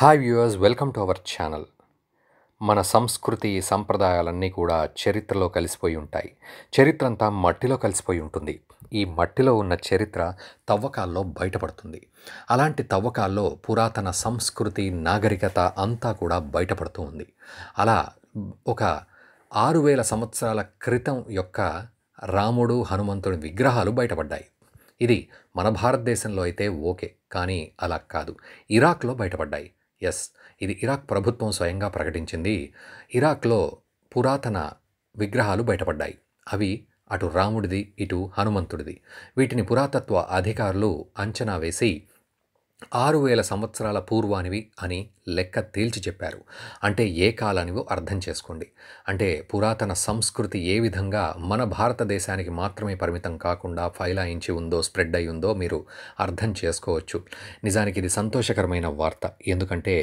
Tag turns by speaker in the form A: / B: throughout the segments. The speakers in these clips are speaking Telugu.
A: hi viewers welcome to our channel మన సంస్కృతి సంప్రదాయాలన్నీ కూడా చరిత్రలో కలిసిపోయి ఉంటాయి చరిత్ర అంతా మట్టిలో కలిసిపోయి ఉంటుంది ఈ మట్టిలో ఉన్న చరిత్ర తవ్వకాల్లో బయటపడుతుంది అలాంటి తవ్వకాల్లో పురాతన సంస్కృతి నాగరికత అంతా కూడా బయటపడుతూ ఉంది అలా ఒక ఆరు వేల సంవత్సరాల క్రితం యొక్క రాముడు హనుమంతుడి విగ్రహాలు బయటపడ్డాయి ఇది మన భారతదేశంలో అయితే ఓకే కానీ అలా కాదు ఇరాక్లో బయటపడ్డాయి ఎస్ ఇది ఇరాక్ ప్రభుత్వం స్వయంగా ప్రకటించింది ఇరాక్లో పురాతన విగ్రహాలు బయటపడ్డాయి అవి అటు రాముడిది ఇటు హనుమంతుడిది వీటిని పురాతత్వ అధికారులు అంచనా వేసి ఆరు వేల సంవత్సరాల పూర్వానివి అని లెక్క తేల్చి చెప్పారు అంటే ఏ కాలానివో అర్థం చేసుకోండి అంటే పురాతన సంస్కృతి ఏ విధంగా మన భారతదేశానికి మాత్రమే పరిమితం కాకుండా ఫైలాయించి ఉందో స్ప్రెడ్ అయి ఉందో మీరు అర్థం చేసుకోవచ్చు నిజానికి ఇది సంతోషకరమైన వార్త ఎందుకంటే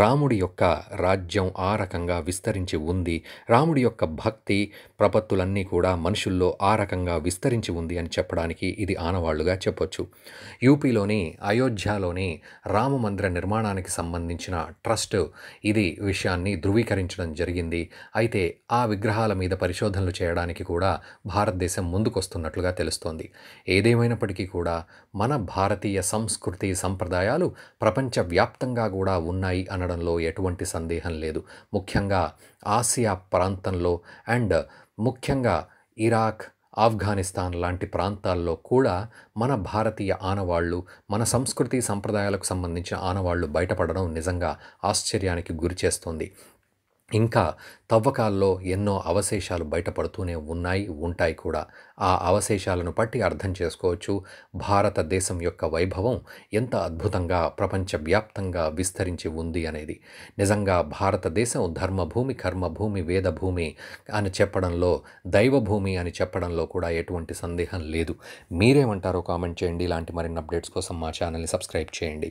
A: రాముడి యొక్క రాజ్యం ఆ రకంగా విస్తరించి ఉంది రాముడి యొక్క భక్తి ప్రపత్తులన్నీ కూడా మనుషుల్లో ఆ రకంగా విస్తరించి ఉంది అని చెప్పడానికి ఇది ఆనవాళ్లుగా చెప్పొచ్చు యూపీలోని అయోధ్యలోని అని రామ మందిర నిర్మాణానికి సంబంధించిన ట్రస్ట్ ఇది విషయాన్ని ధృవీకరించడం జరిగింది అయితే ఆ విగ్రహాల మీద పరిశోధనలు చేయడానికి కూడా భారతదేశం ముందుకొస్తున్నట్లుగా తెలుస్తోంది ఏదేమైనప్పటికీ కూడా మన భారతీయ సంస్కృతి సంప్రదాయాలు ప్రపంచవ్యాప్తంగా కూడా ఉన్నాయి అనడంలో ఎటువంటి సందేహం లేదు ముఖ్యంగా ఆసియా ప్రాంతంలో అండ్ ముఖ్యంగా ఇరాక్ ఆఫ్ఘనిస్తాన్ లాంటి ప్రాంతాల్లో కూడా మన భారతీయ ఆనవాళ్లు మన సంస్కృతి సంప్రదాయాలకు సంబంధించిన ఆనవాళ్లు బయటపడడం నిజంగా ఆశ్చర్యానికి గురిచేస్తుంది ఇంకా తవ్వకాల్లో ఎన్నో అవశేషాలు బయటపడుతూనే ఉన్నాయి ఉంటాయి కూడా ఆ అవశేషాలను పట్టి అర్థం చేసుకోవచ్చు భారతదేశం యొక్క వైభవం ఎంత అద్భుతంగా ప్రపంచవ్యాప్తంగా విస్తరించి ఉంది అనేది నిజంగా భారతదేశం ధర్మభూమి కర్మభూమి వేదభూమి అని చెప్పడంలో దైవభూమి అని చెప్పడంలో కూడా ఎటువంటి సందేహం లేదు మీరేమంటారో కామెంట్ చేయండి ఇలాంటి మరిన్ని అప్డేట్స్ కోసం మా ఛానల్ని సబ్స్క్రైబ్ చేయండి